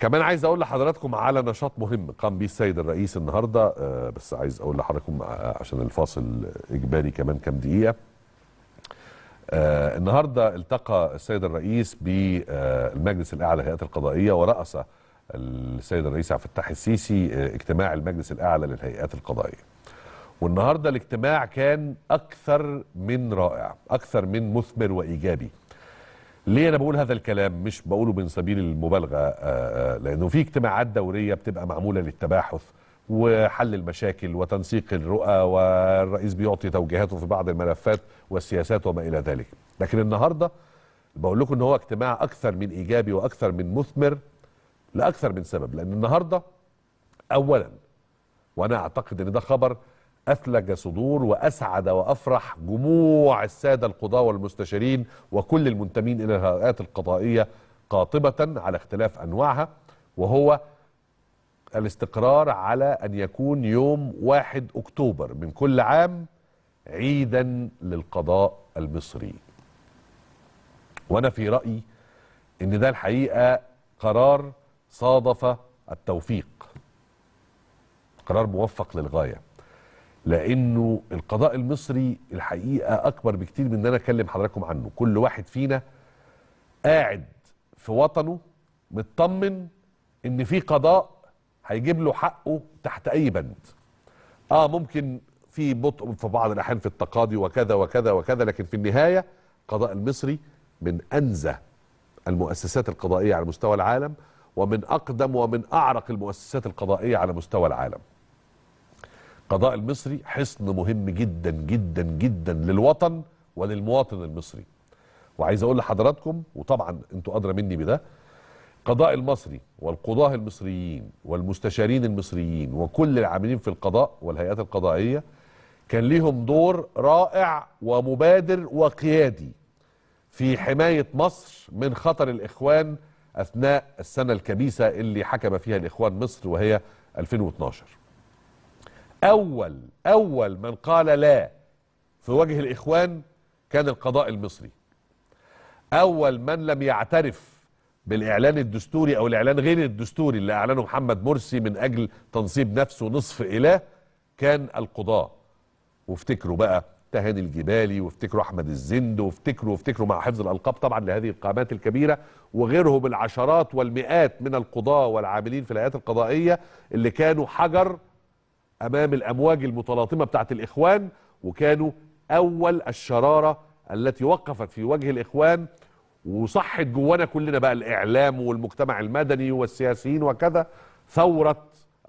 كمان عايز اقول لحضراتكم على نشاط مهم قام به السيد الرئيس النهارده آه، بس عايز اقول لحضراتكم آه، عشان الفاصل اجباري كمان كام دقيقه آه، النهارده التقى السيد الرئيس بالمجلس الاعلى للهيئات القضائيه ورأس السيد الرئيس عبد الفتاح السيسي اجتماع المجلس الاعلى للهيئات القضائيه. والنهارده الاجتماع كان اكثر من رائع، اكثر من مثمر وايجابي. ليه انا بقول هذا الكلام مش بقوله من سبيل المبالغه آه، آه، لانه في اجتماعات دوريه بتبقى معموله للتباحث وحل المشاكل وتنسيق الرؤى والرئيس بيعطي توجيهاته في بعض الملفات والسياسات وما الى ذلك لكن النهارده بقول لكم ان هو اجتماع اكثر من ايجابي واكثر من مثمر لاكثر من سبب لان النهارده اولا وانا اعتقد ان ده خبر أثلج صدور وأسعد وأفرح جموع السادة القضاة والمستشارين وكل المنتمين إلى الهيئات القضائية قاطبة على اختلاف أنواعها وهو الاستقرار على أن يكون يوم 1 أكتوبر من كل عام عيدا للقضاء المصري وأنا في رأيي أن ده الحقيقة قرار صادف التوفيق قرار موفق للغايه لانه القضاء المصري الحقيقه اكبر بكتير من ان انا اكلم حضراتكم عنه كل واحد فينا قاعد في وطنه مطمن ان في قضاء هيجيب له حقه تحت اي بند اه ممكن في بطء في بعض الاحيان في التقاضي وكذا وكذا وكذا لكن في النهايه القضاء المصري من انزه المؤسسات القضائيه على مستوى العالم ومن اقدم ومن اعرق المؤسسات القضائيه على مستوى العالم القضاء المصري حصن مهم جدا جدا جدا للوطن وللمواطن المصري وعايز اقول لحضراتكم وطبعا انتوا ادرى مني بده القضاء المصري والقضاه المصريين والمستشارين المصريين وكل العاملين في القضاء والهيئات القضائيه كان ليهم دور رائع ومبادر وقيادي في حمايه مصر من خطر الاخوان اثناء السنه الكبيسه اللي حكم فيها الاخوان مصر وهي 2012 أول أول من قال لا في وجه الإخوان كان القضاء المصري أول من لم يعترف بالإعلان الدستوري أو الإعلان غير الدستوري اللي أعلنه محمد مرسي من أجل تنصيب نفسه نصف إله كان القضاء وافتكروا بقى تهاني الجبالي وافتكروا أحمد الزند وافتكروا وافتكروا مع حفظ الألقاب طبعا لهذه القامات الكبيرة وغيرهم العشرات والمئات من القضاة والعاملين في الهيئات القضائية اللي كانوا حجر امام الامواج المتلاطمه بتاعه الاخوان وكانوا اول الشراره التي وقفت في وجه الاخوان وصحت جوانا كلنا بقى الاعلام والمجتمع المدني والسياسيين وكذا ثوره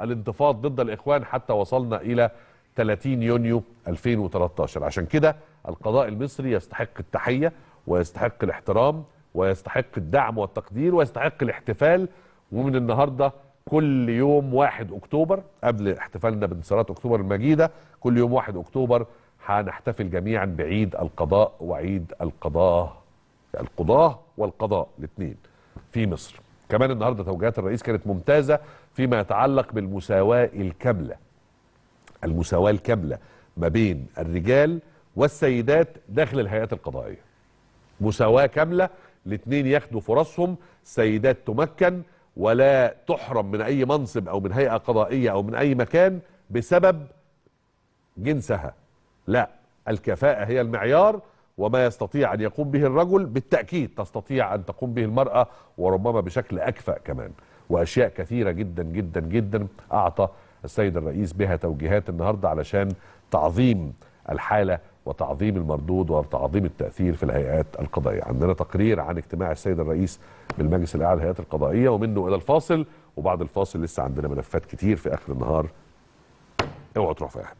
الانتفاض ضد الاخوان حتى وصلنا الى 30 يونيو 2013 عشان كده القضاء المصري يستحق التحيه ويستحق الاحترام ويستحق الدعم والتقدير ويستحق الاحتفال ومن النهارده كل يوم 1 اكتوبر قبل احتفالنا بانتصارات اكتوبر المجيده كل يوم 1 اكتوبر هنحتفل جميعا بعيد القضاء وعيد القضاه القضاه والقضاء الاثنين في مصر كمان النهارده توجيهات الرئيس كانت ممتازه فيما يتعلق بالمساواه الكامله المساواه الكامله ما بين الرجال والسيدات داخل الهيئات القضائيه مساواه كامله الاثنين ياخدوا فرصهم سيدات تمكن ولا تحرم من أي منصب أو من هيئة قضائية أو من أي مكان بسبب جنسها لا الكفاءة هي المعيار وما يستطيع أن يقوم به الرجل بالتأكيد تستطيع أن تقوم به المرأة وربما بشكل أكفأ كمان وأشياء كثيرة جدا جدا جدا أعطى السيد الرئيس بها توجيهات النهاردة علشان تعظيم الحالة وتعظيم المردود وتعظيم التاثير في الهيئات القضائيه. عندنا تقرير عن اجتماع السيد الرئيس بالمجلس الاعلى للهيئات القضائيه ومنه الى الفاصل وبعد الفاصل لسه عندنا ملفات كتير في اخر النهار. اوعوا تروحوا في احد.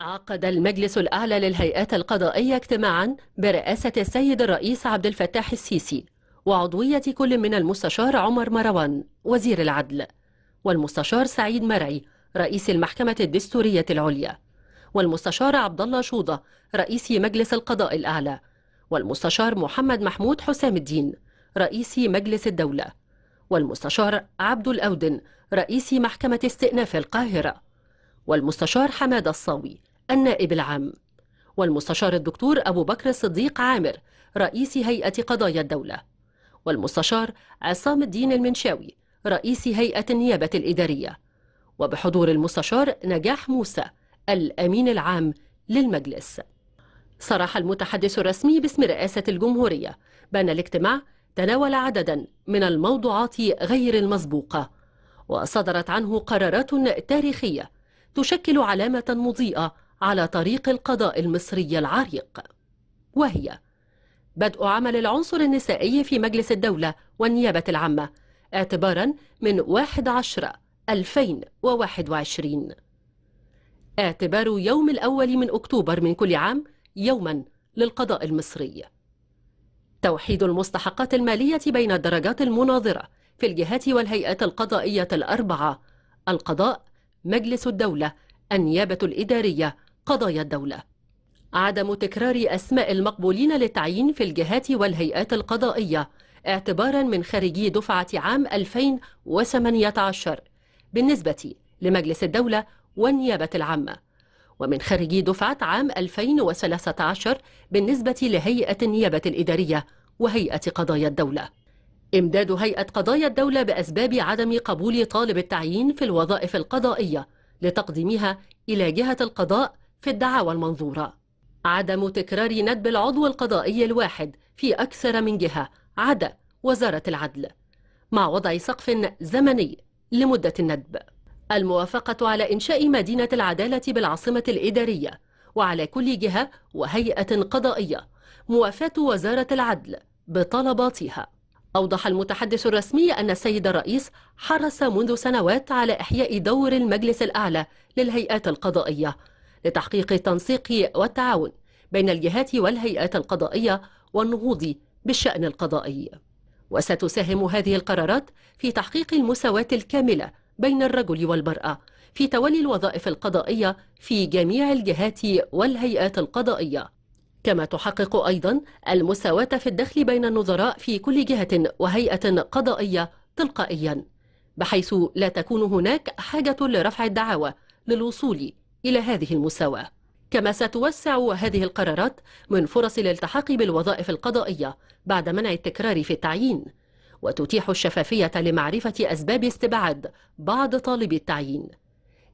عقد المجلس الأعلى للهيئات القضائية اجتماعا برئاسة السيد الرئيس عبد الفتاح السيسي وعضوية كل من المستشار عمر مروان وزير العدل والمستشار سعيد مرعي رئيس المحكمة الدستورية العليا والمستشار عبد الله شوضة رئيس مجلس القضاء الأعلى والمستشار محمد محمود حسام الدين رئيس مجلس الدولة والمستشار عبد الأودن رئيس محكمة استئناف القاهرة والمستشار حماد الصاوي النائب العام والمستشار الدكتور أبو بكر الصديق عامر رئيس هيئة قضايا الدولة والمستشار عصام الدين المنشاوي رئيس هيئة النيابة الإدارية وبحضور المستشار نجاح موسى الأمين العام للمجلس صرح المتحدث الرسمي باسم رئاسة الجمهورية بأن الاجتماع تناول عددا من الموضوعات غير المسبوقة وصدرت عنه قرارات تاريخية تشكل علامة مضيئة على طريق القضاء المصري العريق وهي بدء عمل العنصر النسائي في مجلس الدولة والنيابة العامة اعتبارا من 1 2021 اعتبار يوم الأول من أكتوبر من كل عام يوما للقضاء المصري توحيد المستحقات المالية بين الدرجات المناظرة في الجهات والهيئات القضائية الأربعة القضاء مجلس الدولة النيابة الإدارية قضايا الدولة عدم تكرار أسماء المقبولين للتعيين في الجهات والهيئات القضائية اعتبارا من خريجي دفعة عام 2018 بالنسبة لمجلس الدولة والنيابة العامة ومن خريجي دفعة عام 2013 بالنسبة لهيئة النيابة الإدارية وهيئة قضايا الدولة إمداد هيئة قضايا الدولة بأسباب عدم قبول طالب التعيين في الوظائف القضائية لتقديمها إلى جهة القضاء في الدعاوى المنظورة عدم تكرار ندب العضو القضائي الواحد في أكثر من جهة عدا وزارة العدل مع وضع سقف زمني لمدة الندب الموافقة على إنشاء مدينة العدالة بالعاصمة الإدارية وعلى كل جهة وهيئة قضائية موافاة وزارة العدل بطلباتها أوضح المتحدث الرسمي أن السيد الرئيس حرص منذ سنوات على إحياء دور المجلس الأعلى للهيئات القضائية لتحقيق التنسيق والتعاون بين الجهات والهيئات القضائية والنهوض بالشأن القضائي وستساهم هذه القرارات في تحقيق المساواة الكاملة بين الرجل والمرأة في تولي الوظائف القضائية في جميع الجهات والهيئات القضائية كما تحقق أيضا المساواة في الدخل بين النظراء في كل جهة وهيئة قضائية تلقائيا بحيث لا تكون هناك حاجة لرفع الدعاوى للوصول إلى هذه المساواة كما ستوسع هذه القرارات من فرص الالتحاق بالوظائف القضائية بعد منع التكرار في التعيين وتتيح الشفافية لمعرفة أسباب استبعاد بعض طالبي التعيين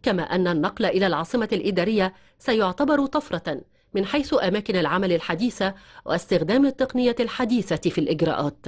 كما أن النقل إلى العاصمة الإدارية سيعتبر طفرة من حيث أماكن العمل الحديثة واستخدام التقنية الحديثة في الإجراءات